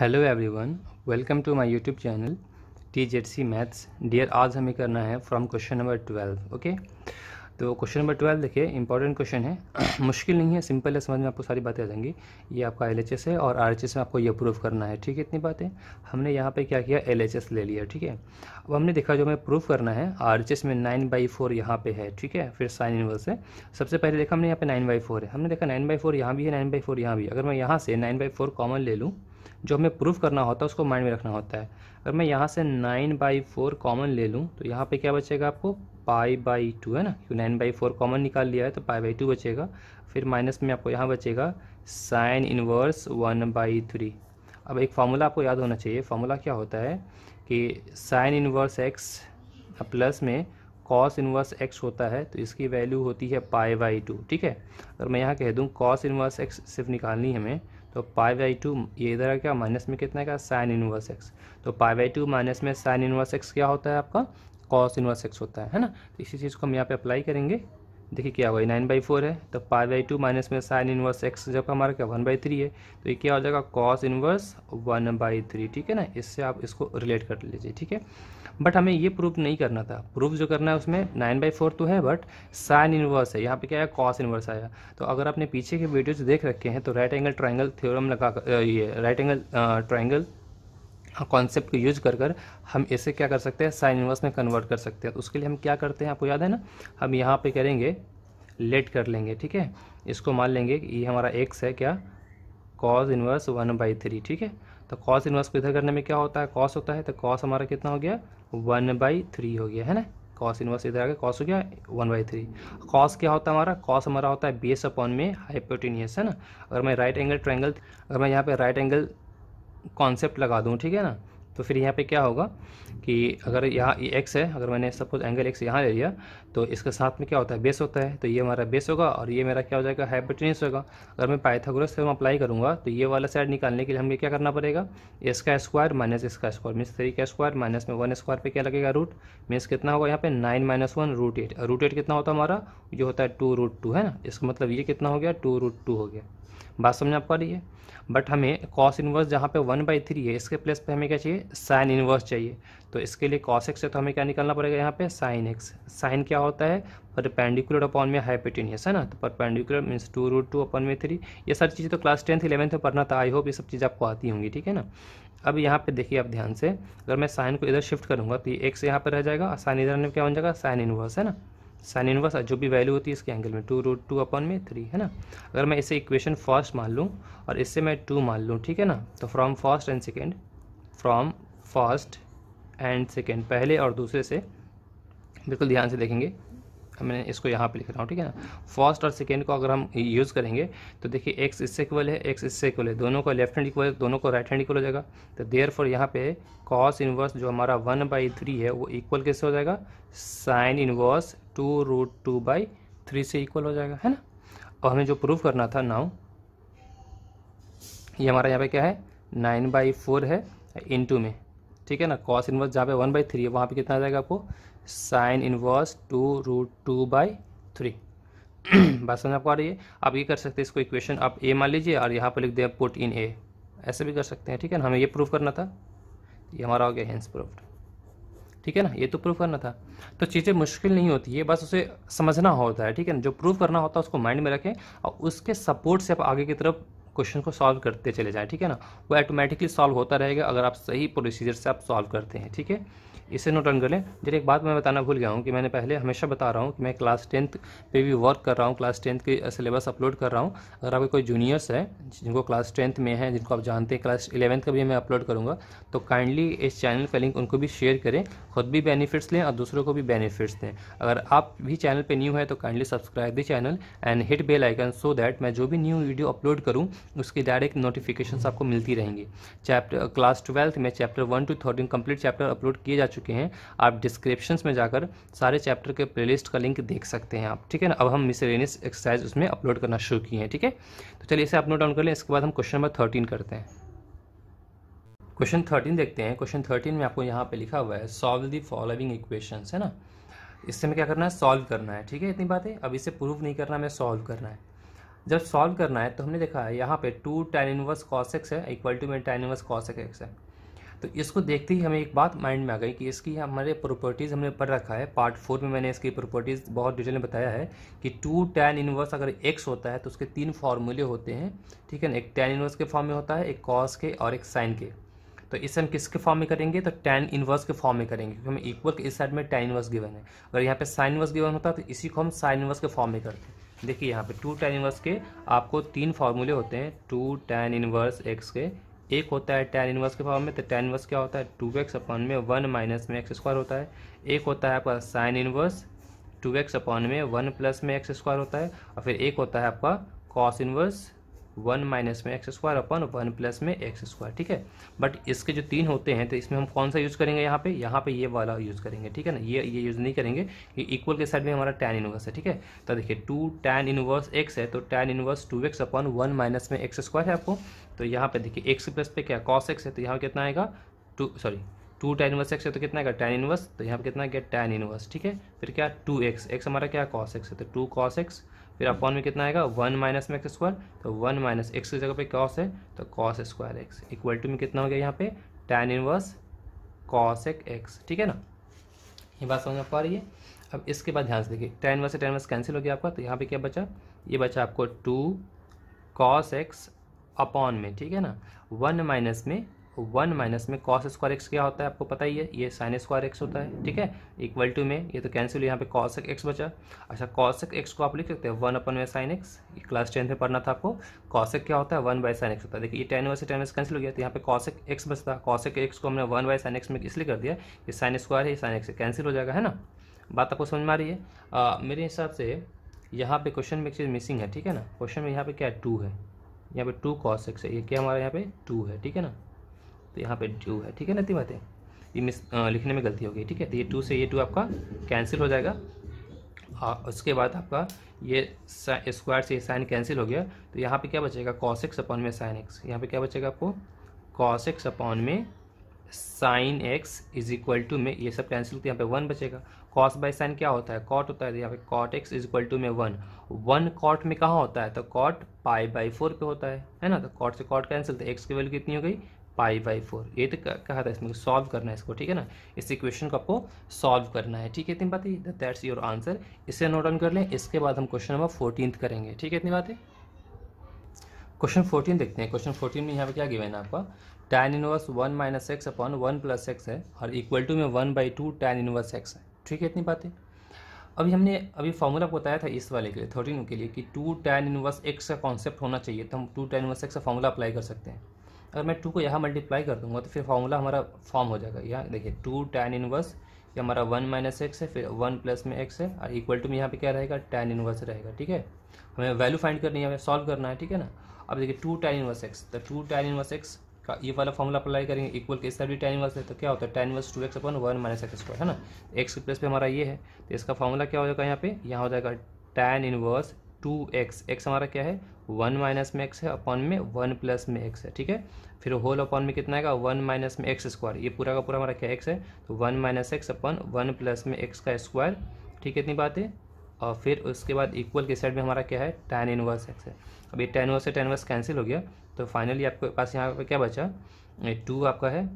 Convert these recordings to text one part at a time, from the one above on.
Hello everyone welcome to my YouTube channel T Z C maths dear आज हमें करना है from question number twelve okay तो question number twelve देखिए important question है मुश्किल नहीं है सिंपल है समझ में आपको सारी बातें आ जाएंगी ये आपका एल है और आर में आपको ये प्रूफ करना है ठीक है इतनी बातें हमने यहाँ पर क्या किया एल ले लिया ठीक है अब हमने देखा जो हमें प्रूफ करना है आर में नाइन बाई फोर यहाँ पे है ठीक है फिर साइन इनवर्स है सबसे पहले देखा हमने यहाँ पे नाइन बाई फोर है हमने देखा नाइन बाई फोर यहाँ भी है नाइन बाई फोर यहाँ भी अगर मैं यहाँ से नाइन बाई फोर कॉमन ले लूँ जो हमें प्रूफ करना होता है उसको माइंड में रखना होता है अगर मैं यहाँ से नाइन बाई फोर कॉमन ले लूँ तो यहाँ पे क्या बचेगा आपको पाई बाई टू है ना क्योंकि नाइन बाई फोर कॉमन निकाल लिया है तो पाई बाई टू बचेगा फिर माइनस में आपको यहाँ बचेगा sine inverse one by three अब एक फार्मूला आपको याद होना चाहिए फार्मूला क्या होता है कि साइन इनवर्स एक्स प्लस में कॉस इनवर्स एक्स होता है तो इसकी वैल्यू होती है पाई बाई टू ठीक है अगर मैं यहाँ कह दूँ कॉस इनवर्स एक्स सिर्फ निकालनी हमें तो पाई बाई टू ये इधर आ गया माइनस में कितना का साइन इनवर्स एक्स तो पाई बाई टू माइनस में साइन इनवर्स एक्स क्या होता है आपका कॉस इनवर्स एक्स होता है है ना तो इसी चीज़ को हम यहाँ पे अप्लाई करेंगे देखिए क्या हुआ नाइन बाई फोर है तो पाई बाई टू माइनस में साइन इनवर्स एक्स जब हमारा क्या वन बाई थ्री है तो ये क्या हो जाएगा cos inverse one by three ठीक है ना इससे आप इसको रिलेट कर लीजिए ठीक है बट हमें ये प्रूफ नहीं करना था प्रूफ जो करना है उसमें नाइन बाई फोर तो है बट साइन इनवर्स है यहाँ पे क्या है कॉस इनवर्स आया तो अगर आपने पीछे के वीडियोज देख रखे हैं तो राइट एंगल ट्राइंगल थ्योरम लगा ये राइट एंगल ट्राइंगल कॉन्सेप्ट को यूज कर कर हम इसे क्या कर सकते हैं साइन इनवर्स में कन्वर्ट कर सकते हैं तो उसके लिए हम क्या करते हैं आपको याद है ना हम यहाँ पे करेंगे लेट कर लेंगे ठीक है इसको मान लेंगे कि ये हमारा एक्स है क्या cos inverse one by three ठीक है तो कॉस इनवर्स को इधर करने में क्या होता है कॉस होता है तो कॉस हमारा कितना हो गया वन बाई थ्री हो गया है ना कॉस इनवर्स इधर आ गया कॉस हो गया वन बाई थ्री कॉस क्या होता है हमारा कॉस हमारा होता है बेस अपॉन में हाइपोटिनियस है ना अगर मैं राइट एंगल ट्राइंगल अगर मैं यहाँ पे राइट एंगल कॉन्सेप्ट लगा दूँ ठीक है ना तो फिर यहाँ पे क्या होगा कि अगर यहाँ ये एक्स है अगर मैंने सपोज एंगल एक्स यहाँ ले लिया तो इसके साथ में क्या होता है बेस होता है तो ये हमारा बेस होगा और ये मेरा क्या हो जाएगा हाइपोटेनिस होगा अगर मैं पाइथागोरस थ्योरम अप्लाई करूँगा तो ये वाला साइड निकालने के लिए हमें क्या करना पड़ेगा इसका स्क्वायर माइनस इसका स्क्वायर मीन्स थ्री का स्क्वायर माइनस में वन स्क्वायर पर क्या लगेगा रूट मीन्स कितना होगा यहाँ पे nine minus one root eight root eight कितना होता है हमारा ये होता है टू रूट टू है ना इसका मतलब ये कितना हो गया टू रूट टू हो गया बात समझ में पा रही है बट हमें कॉस इन्वर्स जहाँ पे वन बाई थ्री है इसके प्लेस पे हमें क्या चाहिए साइन इन्वर्स चाहिए तो इसके लिए कॉस एक्स है तो हमें क्या निकालना पड़ेगा यहाँ पे साइन एक्स साइन क्या होता है परपेंडिकुलर अपॉन में हाइपेटेनियस है ना तो perpendicular means two root two upon में थ्री ये सारी चीज़ें तो क्लास टेंथ इलेवंथ में पढ़ना था आई होप ये सब चीज़ आपको आती होंगी ठीक है ना अब यहाँ पे देखिए आप ध्यान से अगर मैं साइन को इधर शिफ्ट करूँगा तो ये एक्स यहाँ पर रह जाएगा और साइन इधर क्या बन जाएगा साइन इन्वर्स है ना साइन इनवर्स जो भी वैल्यू होती है इसके एंगल में टू रूट टू अपॉन में थ्री है ना अगर मैं इसे इक्वेशन फर्स्ट मान लूँ और इससे मैं टू मान लूँ ठीक है ना तो from first and second from first and second पहले और दूसरे से बिल्कुल ध्यान से देखेंगे मैंने इसको यहाँ पे लिख रहा हूँ ठीक है ना फर्स्ट और सेकेंड को अगर हम यूज़ करेंगे तो देखिए एक्स इससे इक्वल है एक्स इससे इक्वल है दोनों को लेफ्ट हैंड इक्वल है दोनों को राइट हैंड इक्वल हो जाएगा तो देयर फॉर यहाँ पे कॉस इनवर्स जो हमारा वन बाई थ्री है वो इक्वल कैसे हो जाएगा sine inverse two root two by three से इक्वल हो जाएगा है ना और हमें जो प्रूफ करना था नाउ ये हमारा यहाँ पे क्या है नाइन बाई फोर है टू में ठीक है ना कॉस इनवर्स जहाँ पे वन बाई थ्री है वहाँ पे कितना आ जाएगा आपको sine inverse two root two by three बात समझ आपको आ रही है आप ये कर सकते हैं इसको इक्वेशन आप ए मान लीजिए और यहाँ पर लिख दिया पुट इन ए ऐसे भी कर सकते हैं ठीक है ना हमें ये प्रूफ करना था ये हमारा हो गया हेंस प्रूफ्ड ठीक है ना ये तो प्रूफ करना था तो चीज़ें मुश्किल नहीं होती है बस उसे समझना होता है ठीक है ना जो प्रूफ करना होता है उसको माइंड में रखें और उसके सपोर्ट से आप आगे की तरफ क्वेश्चन को सॉल्व करते चले जाएँ ठीक है ना वो ऑटोमेटिकली सॉल्व होता रहेगा अगर आप सही प्रोसीजर से आप सॉल्व करते हैं ठीक है इसे नोट डाउन कर लें जब एक बात मैं बताना भूल गया हूँ कि मैंने पहले हमेशा बता रहा हूँ कि मैं क्लास टेंथ पे भी वर्क कर रहा हूँ क्लास टेंथ के सिलेबस अपलोड कर रहा हूँ अगर आपके कोई जूनियर्स है जिनको क्लास टेंथ में है जिनको आप जानते हैं क्लास इलेवंथ का भी मैं अपलोड करूँगा तो काइंडली इस चैनल का लिंक उनको भी शेयर करें खुद भी बेनिफिट्स लें और दूसरों को भी बेनिफिट्स दें अगर आप भी चैनल पर न्यू है तो kindly subscribe the channel and hit bell icon so that मैं जो भी न्यू वीडियो अपलोड करूँ उसकी डायरेक्ट नोटिफिकेशन आपको मिलती रहेंगी चैप्टर क्लास ट्वेल्थ में chapter one two thirteen complete chapter upload किए जा चुके हैं आप डिस्क्रिप्शन में जाकर सारे चैप्टर के प्लेलिस्ट का लिंक देख सकते हैं आप ठीक है ना अब हम मिसलेनियस एक्सरसाइज उसमें अपलोड करना शुरू किए हैं ठीक है तो चलिए इसे आप नोट डाउन कर लें इसके बाद हम क्वेश्चन नंबर थर्टीन करते हैं क्वेश्चन थर्टीन देखते हैं क्वेश्चन थर्टीन में आपको यहाँ पे लिखा हुआ है सॉल्व दी फॉलोइंग इक्वेशंस है ना इससे में क्या करना है सॉल्व करना है ठीक है इतनी बात है अब इसे प्रूव नहीं करना हमें सॉल्व करना है जब सॉल्व करना है तो हमने देखा है यहाँ पे two tan inverse cos x है इक्वल टू में टेन इनवर्स कॉस एक्स है तो इसको देखते ही हमें एक बात माइंड में आ गई कि इसकी हमारे प्रॉपर्टीज़ हमने पढ़ रखा है पार्ट फोर में मैंने इसकी प्रॉपर्टीज़ बहुत डिटेल में बताया है कि टू टेन इनवर्स अगर एक्स होता है तो उसके तीन फार्मूले होते हैं ठीक है ना एक टेन इनवर्स के फॉर्म में होता है एक कॉस के और एक साइन के तो इसे हम किसके फॉर्म में करेंगे तो टेन इनवर्स के फॉर्म में करेंगे क्योंकि हमें इक्वल के इस साइड में टेन इनवर्स गिवन है अगर यहाँ पे साइन इनवर्स गिवन होता है तो इसी को हम साइन इनवर्स के फॉर्म में करते हैं देखिए यहाँ पे टू टैन इनवर्स के आपको तीन फार्मूले होते हैं टू टेन इनवर्स एक्स के एक होता है टेन इनवर्स के फॉर्म में तो टेन इनवर्स क्या होता है टू एक्स अपॉन में वन माइनस में एक्स स्क्वायर होता है एक होता है आपका sine inverse two x upon में वन प्लस में एक्स स्क्वायर होता है और फिर एक होता है आपका कॉस इनवर्स वन माइनस में x square upon one plus में एक्स स्क्वायर ठीक है बट इसके जो तीन होते हैं तो इसमें हम कौन सा यूज़ करेंगे यहाँ पे यहाँ पे ये वाला यूज़ करेंगे ठीक है ना ये ये यूज़ नहीं करेंगे ये इक्वल के साइड में हमारा टेन इनवर्स है ठीक है तो देखिए टू टेन इनवर्स एक्स है तो tan inverse two x upon one minus में एक्स स्क्वायर है आपको तो यहाँ पे देखिए एक्स प्लस पे क्या कॉस एक्स है तो यहाँ कितना आएगा two sorry two tan inverse x है तो कितना आएगा टेन इनवर्स तो यहाँ पर कितना गया टेन इनवर्स ठीक है फिर क्या टू एक्स एक्स हमारा क्या कॉस एक्स है तो टू कॉस एक्स फिर अपॉन में कितना आएगा वन माइनस में एक्स स्क्वायर तो वन माइनस एक्स की जगह पे कॉस है तो cos square x equal to में कितना हो गया यहाँ पे टैन इनवर्स कॉस एक एक्स ठीक है ना ये बात समझ में पा रही है अब इसके बाद ध्यान से देखिए टैन इनवर्स से टैन इनवर्स कैंसिल हो गया आपका तो यहाँ पे क्या बचा ये बचा आपको टू कॉस एक्स अपॉन में ठीक है ना वन माइनस में वन माइनस में कॉस स्क्वायर एक्स क्या होता है आपको पता ही है ये साइन स्क्वायर एक्स होता है ठीक है इक्वल टू में ये तो कैंसिल यहाँ पे कॉस एक्स बचा अच्छा कॉस एक्स को आप लिख सकते हैं वन अपन में साइन एक्स क्लास टेंथ में पढ़ना था आपको कॉस क्या होता है वन बाई साइन एक्स होता है देखिए ये टेन वर्स टेन में कैंसिल हो गया तो यहाँ पे कॉस एक्स बचता कॉस एक्स को हमने वन बाय साइन एक्स में इसलिए कर दिया कि साइन स्क्वायर है साइन एक्स कैंसिल हो जाएगा है ना बात आपको समझ में आ रही है आ, मेरे हिसाब से यहाँ पे क्वेश्चन में एक चीज़ मिसिंग है ठीक है ना क्वेश्चन में यहाँ पे क्या है टू है यहाँ पे टू कॉस एक्स है ये क्या हमारा यहाँ पे टू है ठीक है ना तो यहाँ पे टू है ठीक है ना तीन बातें ये मिस लिखने में गलती हो गई ठीक है तो ये टू से ये टू आपका कैंसिल हो जाएगा और उसके बाद आपका ये स्क्वायर से ये साइन कैंसिल हो गया तो यहाँ पे क्या बचेगा कॉस एक्स अपॉन में साइन एक्स यहाँ पे क्या बचेगा आपको कॉस एक्स अपॉन में sine x is equal to में ये सब कैंसिल तो यहाँ पे वन बचेगा कॉस बाय साइन क्या होता है कॉट होता है तो यहाँ पे cot x is equal to में वन वन कॉट में कहाँ होता है तो कॉट पाई बाई फोर पे होता है है ना तो कॉट से कॉट कैंसिल तो एक्स की वैल्यू कितनी हो गई पाई बाई फोर ये तो कहा था इसमें सॉल्व करना है इसको ठीक है ना इस इक्वेशन को आपको सॉल्व करना है ठीक है इतनी बात है दैट्स योर आंसर इसे नोट डाउन कर लें इसके बाद हम क्वेश्चन नंबर फोर्टीन करेंगे ठीक है इतनी बात है क्वेश्चन फोर्टीन देखते हैं क्वेश्चन फोर्टीन में यहाँ पे क्या गिवेन है आपका tan inverse one minus x upon one plus x है और इक्वल टू में one by two tan inverse x है ठीक है इतनी बात है अभी हमने अभी फार्मूला बताया था इस वाले के लिए थर्टीन के लिए कि टू टैन इनवर्स एक्स का कॉन्सेप्ट होना चाहिए तो हम टू टेन इनवर्स एक्स का फॉर्मूला अप्लाई कर सकते हैं अगर मैं टू को यहाँ मल्टीप्लाई कर दूंगा तो फिर फार्मूला हमारा फॉर्म हो जाएगा यहाँ देखिए टू टैन इनवर्स ये हमारा वन माइनस एक्स है फिर वन प्लस में एक्स है और इक्वल टू में यहाँ पे क्या रहेगा टेन इनवर्स रहेगा ठीक है हमें वैल्यू फाइंड करनी है हमें सॉल्व करना है ठीक है ना अब देखिए टू टेन इनवर्स एक्स तो टू टैन इनवर्स एक्स का ये वाला फॉर्मूला अप्लाई करेंगे इक्वल के साथ भी टेन इनवर्स है तो क्या होता है tan inverse two x upon one minus x square है ना एक्स के प्लस पे हमारा ये है तो इसका फॉर्मूला क्या हो जाएगा यहाँ पे यहाँ हो जाएगा tan inverse two x x हमारा क्या है वन माइनस में एक्स है अपॉन में वन प्लस में एक्स है ठीक है फिर होल अपॉन में कितना आएगा वन माइनस में एक्स स्क्वायर ये पूरा का पूरा हमारा क्या एक्स है तो one minus x upon one plus में एक्स का स्क्वायर ठीक है इतनी बात है और फिर उसके बाद इक्वल के साइड में हमारा क्या है टेन इनवर्स एक्स है अब ये टेन वर्स है टेन वर्स कैंसिल हो गया तो फाइनली आपके पास यहाँ पर क्या बचा टू आपका है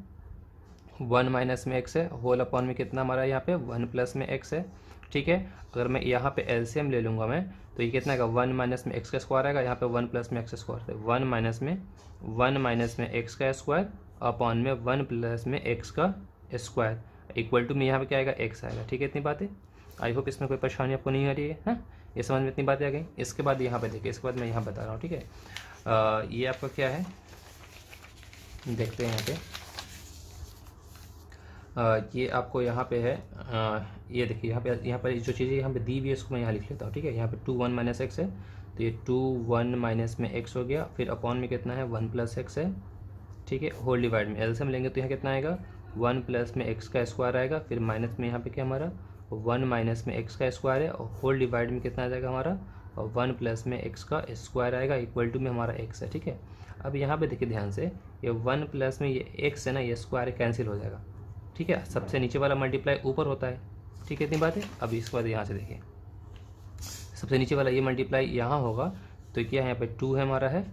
वन माइनस में एक्स है होल अपॉन में कितना हमारा यहाँ पे वन प्लस में एक्स है ठीक है अगर मैं यहाँ पे एलसीएम ले लूँगा मैं तो ये कितना आएगा वन माइनस में एक्स का स्क्वायर आएगा यहाँ पे वन प्लस में एक्स स्क्वायर तो वन माइनस में वन माइनस में एक्स का स्क्वायर अपॉन में वन प्लस में एक्स का स्क्वायर इक्वल टू में यहाँ पे क्या आएगा एक्स आएगा ठीक है इतनी बातें आई होप इसमें कोई परेशानी आपको नहीं आ रही है हा? ये समझ में इतनी बातें आ गई इसके बाद यहाँ पर देखिए इसके बाद मैं यहाँ बता रहा हूँ ठीक है ये आपका क्या है देखते हैं यहाँ पे ये आपको यहाँ पे है ये देखिए यहाँ पे यहाँ पर जो चीज़ें यहाँ पे दी हुई है उसको मैं यहाँ लिख लेता हूँ ठीक है यहाँ पे टू वन माइनस एक्स है तो ये टू वन माइनस में एक्स हो गया फिर अपॉन में कितना है वन प्लस एक्स है ठीक है होल डिवाइड में एल से हम लेंगे तो यहाँ कितना आएगा वन प्लस में एक्स का स्क्वायर आएगा फिर माइनस में यहाँ पे क्या हमारा वन माइनस में एक्स का स्क्वायर है और होल डिवाइड में कितना आ जाएगा हमारा और वन प्लस में एक्स का स्क्वायर आएगा इक्वल टू में हमारा एक्स है ठीक है अब यहाँ पे देखिए ध्यान से ये वन प्लस में ये एक्स है ना ये स्क्वायर कैंसिल हो जाएगा ठीक है सबसे नीचे वाला मल्टीप्लाई ऊपर होता है ठीक है इतनी बात है अब इसके बाद यहाँ से देखिए सबसे नीचे वाला ये मल्टीप्लाई यहाँ होगा तो क्या यहाँ पे टू है हमारा है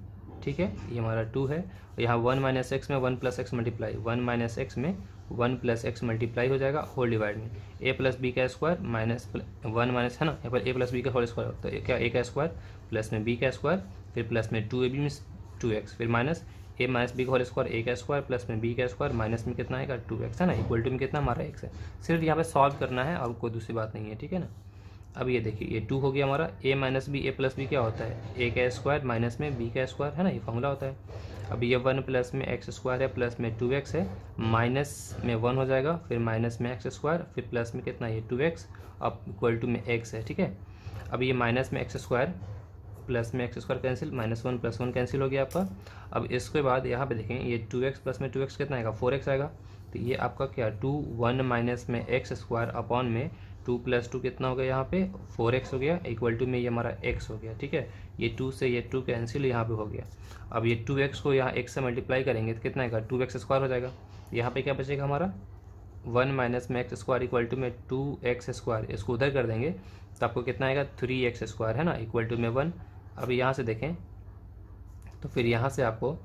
ठीक है ये हमारा टू है और यहाँ वन माइनस एक्स में one plus x multiply one minus x में वन प्लस एक्स मल्टीप्लाई हो जाएगा होल डिवाइड में ए प्लस बी का स्क्वायर माइनस वन माइनस है ना यहाँ पर ए प्लस बी का होल स्क्वायर तो क्या ए का स्क्वायर प्लस में बी का स्क्वायर फिर प्लस में two a b means two x फिर माइनस ए माइनस बी का होल स्क्वायर ए का स्क्वायर प्लस में बी का स्क्वायर माइनस में कितना आएगा टू एक्स है ना इक्वल टू में कितना हमारा एक्स है सिर्फ यहाँ पे सॉल्व करना है और कोई दूसरी बात नहीं है ठीक है ना अब ये देखिए ये टू हो गया हमारा a minus b a plus b क्या होता है ए का स्क्वायर माइनस में बी का स्क्वायर है ना ये फॉर्मूला होता है अब ये वन प्लस में एक्स स्क्वायर है प्लस में टू एक्स है माइनस में वन हो जाएगा फिर माइनस में एक्स स्क्वायर फिर प्लस में कितना ये टू एक्स अब इक्वल टू में एक्स है ठीक है अब ये माइनस में एक्स स्क्वायर प्लस में x square cancel minus one plus one cancel हो गया आपका अब इसके बाद यहाँ पे देखें ये टू एक्स प्लस में टू एक्स कितना आएगा फोर एक्स आएगा तो ये आपका क्या टू वन माइनस में एक्स स्क्वायर अपॉन में टू प्लस टू कितना हो गया यहाँ पे फोर एक्स हो गया इक्वल टू में ये हमारा एक्स हो गया ठीक है ये टू से ये टू कैंसिल यहाँ पे हो गया अब ये टू एक्स को यहाँ एक्स से मल्टीप्लाई करेंगे तो कितना आएगा टू एक्स स्क्वायर हो जाएगा यहाँ पे क्या बचेगा हमारा वन माइनस में एक्स स्क्वायर इक्वल टू में टू एक्स स्क्वायर इसको उधर कर देंगे तो आपको कितना आएगा थ्री एक्स स्क्वायर है ना इक्वल टू में वन अभी यहाँ से देखें तो फिर यहाँ से आपको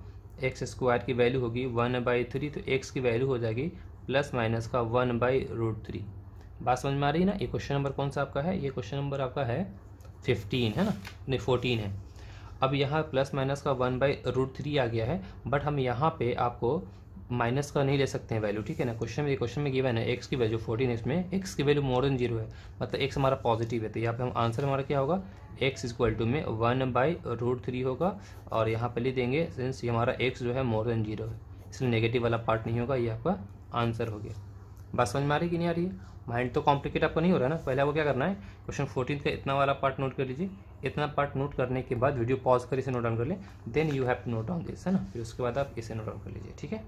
एक्स स्क्वायर की वैल्यू होगी वन बाई थ्री तो एक्स की वैल्यू हो जाएगी प्लस माइनस का वन बाई रूट थ्री बात समझ में आ रही है ना ये क्वेश्चन नंबर कौन सा आपका है ये क्वेश्चन नंबर आपका है फिफ्टीन है ना नहीं फोर्टीन है अब यहाँ प्लस माइनस का वन बाई रूट थ्री आ गया है बट हम यहाँ पे आपको माइनस का नहीं ले सकते हैं वैल्यू ठीक है ना क्वेश्चन में क्वेश्चन में गिवन है एक्स की वैल्यू फोर्टीन इसमें एक्स की वैल्यू मोर देन जीरो है मतलब एक्स हमारा पॉजिटिव है तो यहाँ पे हम आंसर हमारा क्या होगा एक्स इक्वल टू में वन बाई रूट थ्री होगा और यहाँ पे लिख देंगे सिंस ये हमारा एक्स जो है मोर देन जीरो है इसलिए नेगेटिव वाला पार्ट नहीं होगा ये आपका आंसर हो गया बस समझ में आ रही कि नहीं आ रही है माइंड तो कॉम्प्लिकेट आपको नहीं हो रहा है ना पहले आपको क्या करना है क्वेश्चन फोर्टीन का इतना वाला पार्ट नोट कर लीजिए इतना पार्ट नोट करने के बाद वीडियो पॉज कर इसे नोट डाउन कर लें then you have to note down this है ना फिर उसके बाद आप इसे नोट डाउन कर लीजिए ठीक है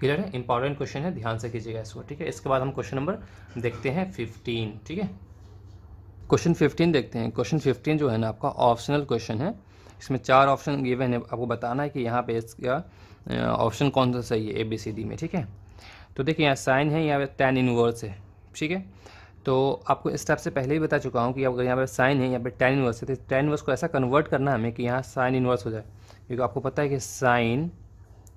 क्लियर है इंपॉर्टेंट क्वेश्चन है ध्यान से कीजिएगा इसको ठीक है इसके बाद हम क्वेश्चन नंबर देखते हैं फिफ्टीन ठीक है क्वेश्चन फिफ्टीन देखते हैं क्वेश्चन फिफ्टीन जो है ना आपका ऑप्शनल क्वेश्चन है इसमें चार ऑप्शन गिवन है आपको बताना है कि यहाँ पे इसका ऑप्शन कौन सा सही है ए बी सी डी में ठीक है तो देखिए यहाँ साइन है यहाँ पे टेन इनवर्स है ठीक है तो आपको इस टाइप से पहले ही बता चुका हूँ कि अगर यहाँ पर साइन है यहाँ पर टेन इनवर्स है तो टेन इनवर्स को ऐसा कन्वर्ट करना हमें कि यहाँ साइन इनवर्स हो जाए क्योंकि आपको पता है कि sine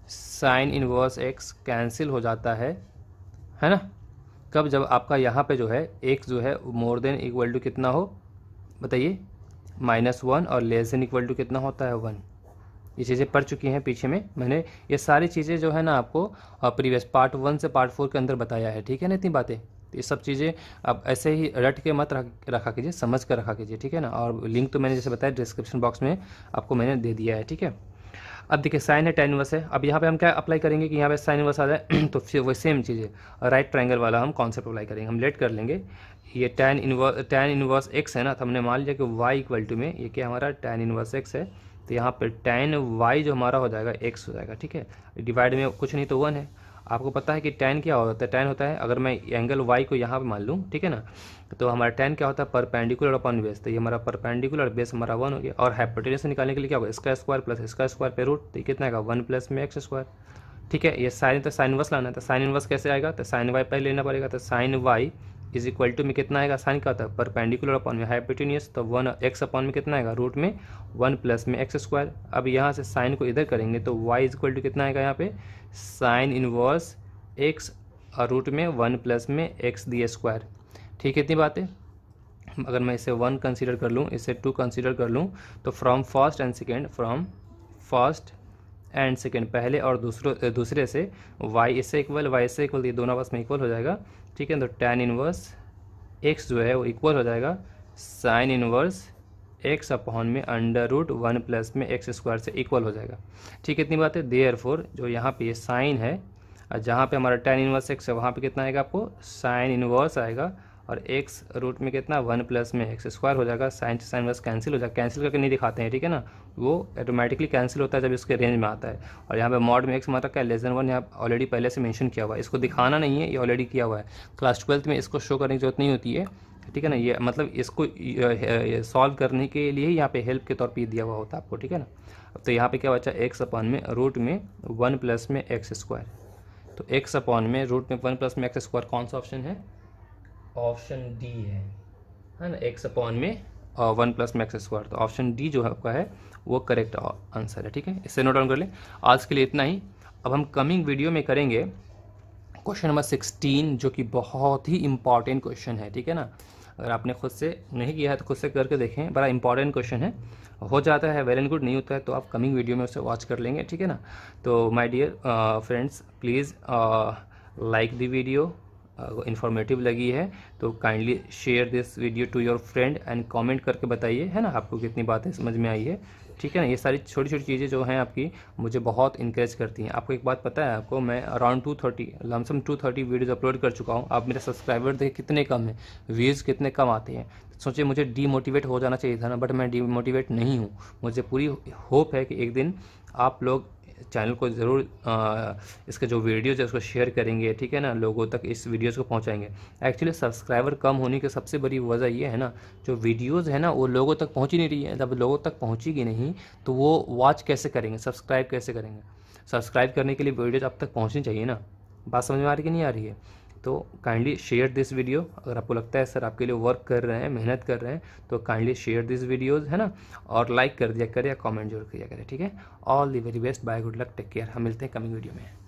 sine inverse x cancel हो जाता है है ना कब जब आपका यहाँ पे जो है एक्स जो है मोर देन इक्वल टू कितना हो बताइए माइनस वन और लेस देन इक्वल टू कितना होता है वन ये चीज़ें पढ़ चुकी हैं पीछे में मैंने ये सारी चीज़ें जो है ना आपको प्रीवियस पार्ट वन से पार्ट फोर के अंदर बताया है ठीक है ना इतनी बातें तो ये सब चीज़ें आप ऐसे ही रट के मत रख रखा कीजिए समझ कर रखा कीजिए ठीक है ना और लिंक तो मैंने जैसे बताया डिस्क्रिप्शन बॉक्स में आपको मैंने दे दिया है ठीक है अब देखिए साइन है टेन वर्स है अब यहाँ पे हम क्या अप्लाई करेंगे कि यहाँ पे साइन वर्स आ जाए तो फिर वही सेम चीज़ है राइट ट्राइंगल वाला हम कॉन्सेप्ट अप्लाई करेंगे हम लेट कर लेंगे ये tan inverse tan inverse x है ना तो हमने मान लिया कि वाई इक्वल टू में ये क्या हमारा टेन इनवर्स एक्स है तो यहाँ पर टेन वाई जो हमारा हो जाएगा एक्स हो जाएगा ठीक है डिवाइड में कुछ नहीं तो वन है आपको पता है कि टेन क्या होता है टेन होता है अगर मैं एंगल वाई को यहाँ पे मान लूँ ठीक है ना तो हमारा टेन क्या होता है परपेंडिकुलर अपन बेस तो ये हमारा परपेंडिकुलर बेस हमारा वन हो गया और हाइपोटेनस निकालने के लिए क्या होगा इसका स्क्वायर प्लस इसका स्क्वायर पे रूट तो ये कितना आएगा वन प्लस में एक्स स्क्वायर ठीक है ये साइन तो साइन इनवर्स लाना है तो साइन इनवर्स कैसे आएगा तो साइन वाई पहले लेना पड़ेगा तो sine y is equal to में कितना आएगा साइन क्या होता है परपेंडिकुलर अपॉन में हाइपोटेनियस तो वन एक्स अपॉन में कितना आएगा रूट में वन प्लस में एक्स स्क्वायर अब यहाँ से साइन को इधर करेंगे तो वाई इज इक्वल टू कितना आएगा यहाँ पे साइन इनवर्स एक्स और रूट में वन प्लस में एक्स दी स्क्वायर ठीक है इतनी बात है अगर मैं इसे वन कंसिडर कर लूँ इसे टू कंसिडर कर लूँ तो from first and second from first and second पहले और दूसरे दूसरे से वाई इससे इक्वल वाई से इक्वल ये दोनों आपस में इक्वल हो जाएगा ठीक है तो टेन इनवर्स एक्स जो है वो इक्वल हो जाएगा साइन इनवर्स एक्स अपॉन में अंडर रूट वन प्लस में एक्स स्क्वायर से इक्वल हो जाएगा ठीक है इतनी बात है देयर फोर जो यहाँ पे साइन है और जहाँ पे हमारा टेन इनवर्स एक्स है वहाँ पे कितना आएगा आपको साइन इनवर्स आएगा और x रूट में कितना वन प्लस में एक्स स्क्वायर हो जाएगा साइन से साइन बस कैंसिल हो जाएगा कैंसिल करके नहीं दिखाते हैं ठीक है ना वो ऑटोमेटिकली कैंसिल होता है जब इसके रेंज में आता है और यहाँ पे मॉड में एक्स मत रखा है लेस देन वन यहाँ ऑलरेडी पहले से मैंशन किया हुआ है इसको दिखाना नहीं है ये ऑलरेडी किया हुआ है क्लास ट्वेल्थ में इसको शो करने की जरूरत नहीं होती है ठीक है ना ये मतलब इसको सॉल्व करने के लिए यहाँ पे हेल्प के तौर पे दिया हुआ होता है आपको ठीक है ना तो यहाँ पे क्या बचा एक्स अपॉन में रूट में वन प्लस में एक्स स्क्वायर तो एक्स अपॉन में रूट में वन प्लस में एक्स स्क्वायर कौन सा ऑप्शन है ऑप्शन डी है है ना एक्स अपॉन में वन प्लस मैक्स स्क्वायर तो ऑप्शन डी जो है आपका है वो करेक्ट आंसर है ठीक है इससे नोट डाउन कर लें आज के लिए इतना ही अब हम कमिंग वीडियो में करेंगे क्वेश्चन नंबर सिक्सटीन जो कि बहुत ही इंपॉर्टेंट क्वेश्चन है ठीक है ना अगर आपने खुद से नहीं किया है तो खुद से करके देखें बड़ा इंपॉर्टेंट क्वेश्चन है हो जाता है वेल एंड गुड नहीं होता है तो आप कमिंग वीडियो में उसे वॉच कर लेंगे ठीक है ना तो my dear friends please like the video informative लगी है तो kindly share this video to your friend and comment करके बताइए है ना आपको कितनी बातें समझ में आई है ठीक है ना ये सारी छोटी छोटी चीज़ें जो हैं आपकी मुझे बहुत इंकरेज करती हैं आपको एक बात पता है आपको मैं around two thirty lump sum two thirty videos upload कर चुका हूँ आप मेरे सब्सक्राइबर देखें कितने कम हैं व्यूज़ कितने कम आते हैं सोचिए मुझे डीमोटिवेट हो जाना चाहिए था ना बट मैं डीमोटिवेट नहीं हूँ मुझे पूरी होप है कि एक दिन आप लोग चैनल को ज़रूर इसका जो वीडियोज़ है उसको शेयर करेंगे ठीक है ना लोगों तक इस वीडियोज़ को पहुँचाएंगे एक्चुअली सब्सक्राइबर कम होने की सबसे बड़ी वजह ये है ना जो वीडियोज़ है ना वो लोगों तक पहुँच ही नहीं रही है जब लोगों तक पहुँचेगी नहीं तो वो वॉच कैसे करेंगे सब्सक्राइब कैसे करेंगे सब्सक्राइब करने के लिए वीडियोज़ अब तक पहुँचनी चाहिए ना बात समझ में आ रही कि नहीं आ रही है तो काइंडली शेयर दिस वीडियो अगर आपको लगता है सर आपके लिए वर्क कर रहे हैं मेहनत कर रहे हैं तो काइंडली शेयर दिस वीडियोज़ है ना और लाइक कर दिया करें या कॉमेंट जरूर किया करें ठीक है all the very best bye good luck take care हम मिलते हैं कमिंग वीडियो में